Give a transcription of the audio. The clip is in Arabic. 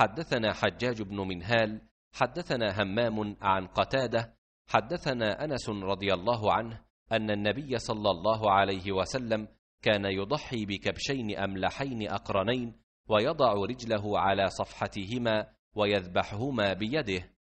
حدثنا حجاج بن منهال حدثنا همام عن قتاده حدثنا انس رضي الله عنه ان النبي صلى الله عليه وسلم كان يضحي بكبشين املحين اقرنين ويضع رجله على صفحتهما ويذبحهما بيده